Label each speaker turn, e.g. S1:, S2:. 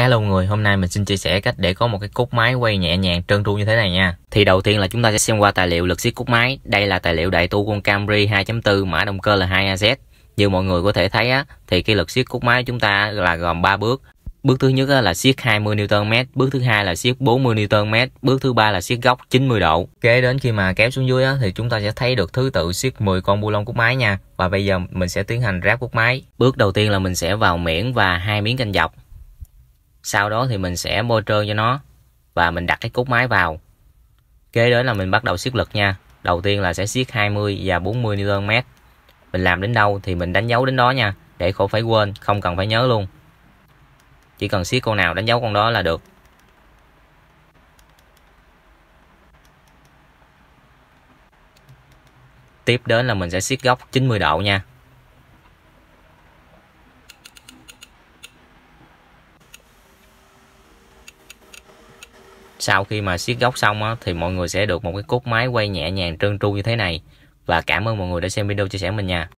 S1: khá lâu người hôm nay mình xin chia sẻ cách để có một cái cốt máy quay nhẹ nhàng trơn tru như thế này nha thì đầu tiên là chúng ta sẽ xem qua tài liệu lực xiết cốt máy đây là tài liệu đại tu con Camry 2.4 mã động cơ là 2AZ như mọi người có thể thấy á thì cái lực xiết cốt máy chúng ta là gồm 3 bước bước thứ nhất là siết 20 Nm, bước thứ hai là siết 40 Nm, bước thứ ba là xiết góc 90 độ. Kế đến khi mà kéo xuống dưới á, thì chúng ta sẽ thấy được thứ tự xiết 10 con bu lông cúc máy nha. Và bây giờ mình sẽ tiến hành ráp cúc máy. Bước đầu tiên là mình sẽ vào miễn và hai miếng canh dọc. Sau đó thì mình sẽ bôi trơn cho nó và mình đặt cái cốt máy vào. Kế đến là mình bắt đầu siết lực nha. Đầu tiên là sẽ siết 20 và 40 Nm. Mình làm đến đâu thì mình đánh dấu đến đó nha, để khổ phải quên, không cần phải nhớ luôn. Chỉ cần siết con nào đánh dấu con đó là được. Tiếp đến là mình sẽ siết góc 90 độ nha. sau khi mà siết góc xong á, thì mọi người sẽ được một cái cốt máy quay nhẹ nhàng trơn tru như thế này và cảm ơn mọi người đã xem video chia sẻ mình nha